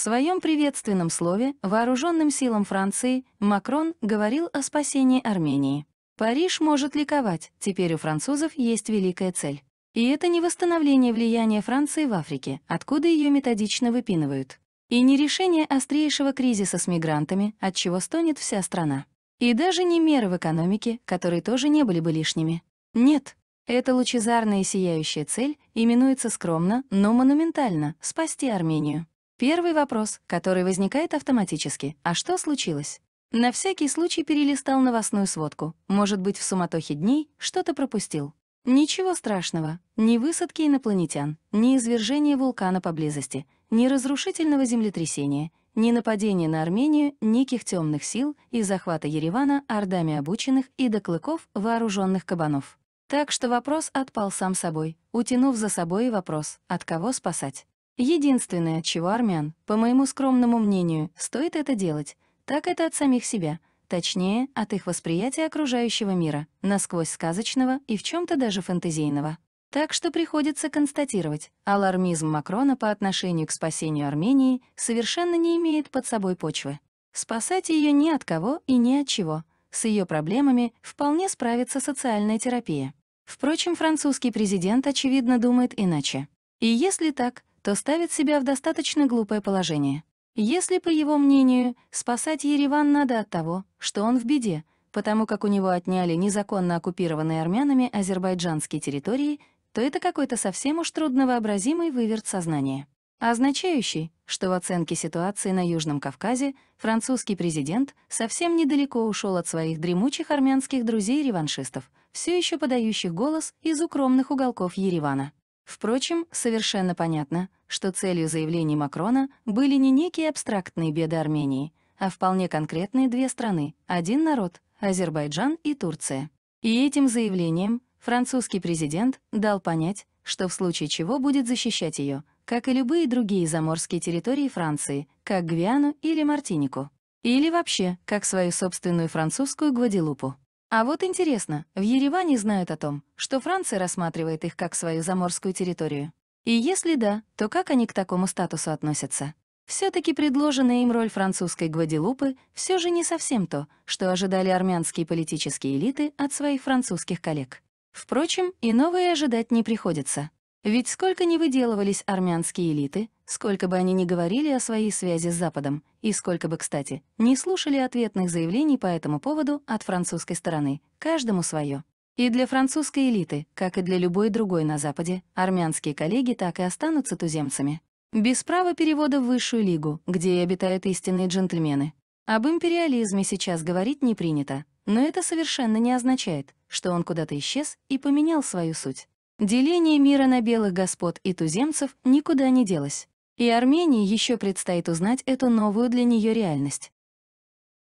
В своем приветственном слове вооруженным силам Франции Макрон говорил о спасении Армении. Париж может ликовать, теперь у французов есть великая цель. И это не восстановление влияния Франции в Африке, откуда ее методично выпинывают. И не решение острейшего кризиса с мигрантами, от чего стонет вся страна. И даже не меры в экономике, которые тоже не были бы лишними. Нет, эта лучезарная и сияющая цель именуется скромно, но монументально — спасти Армению. Первый вопрос, который возникает автоматически. А что случилось? На всякий случай перелистал новостную сводку. Может быть, в суматохе дней что-то пропустил. Ничего страшного. Ни высадки инопланетян, ни извержение вулкана поблизости, ни разрушительного землетрясения, ни нападения на Армению неких темных сил и захвата Еревана ордами обученных и до клыков вооруженных кабанов. Так что вопрос отпал сам собой, утянув за собой и вопрос, от кого спасать. Единственное, чего армян, по моему скромному мнению, стоит это делать, так это от самих себя, точнее, от их восприятия окружающего мира, насквозь сказочного и в чем то даже фэнтезийного. Так что приходится констатировать, алармизм Макрона по отношению к спасению Армении совершенно не имеет под собой почвы. Спасать ее ни от кого и ни от чего. С ее проблемами вполне справится социальная терапия. Впрочем, французский президент, очевидно, думает иначе. И если так, то ставит себя в достаточно глупое положение. Если, по его мнению, спасать Ереван надо от того, что он в беде, потому как у него отняли незаконно оккупированные армянами азербайджанские территории, то это какой-то совсем уж трудновообразимый выверт сознания, означающий, что в оценке ситуации на Южном Кавказе французский президент совсем недалеко ушел от своих дремучих армянских друзей-реваншистов, все еще подающих голос из укромных уголков Еревана. Впрочем, совершенно понятно, что целью заявлений Макрона были не некие абстрактные беды Армении, а вполне конкретные две страны, один народ — Азербайджан и Турция. И этим заявлением французский президент дал понять, что в случае чего будет защищать ее, как и любые другие заморские территории Франции, как Гвиану или Мартинику, или вообще как свою собственную французскую Гваделупу. А вот интересно, в Ереване знают о том, что Франция рассматривает их как свою заморскую территорию. И если да, то как они к такому статусу относятся? все таки предложенная им роль французской Гваделупы все же не совсем то, что ожидали армянские политические элиты от своих французских коллег. Впрочем, и новые ожидать не приходится. Ведь сколько не выделывались армянские элиты, сколько бы они ни говорили о своей связи с Западом, и сколько бы, кстати, не слушали ответных заявлений по этому поводу от французской стороны, каждому свое. И для французской элиты, как и для любой другой на Западе, армянские коллеги так и останутся туземцами. Без права перевода в высшую лигу, где и обитают истинные джентльмены. Об империализме сейчас говорить не принято, но это совершенно не означает, что он куда-то исчез и поменял свою суть. Деление мира на белых господ и туземцев никуда не делось. И Армении еще предстоит узнать эту новую для нее реальность.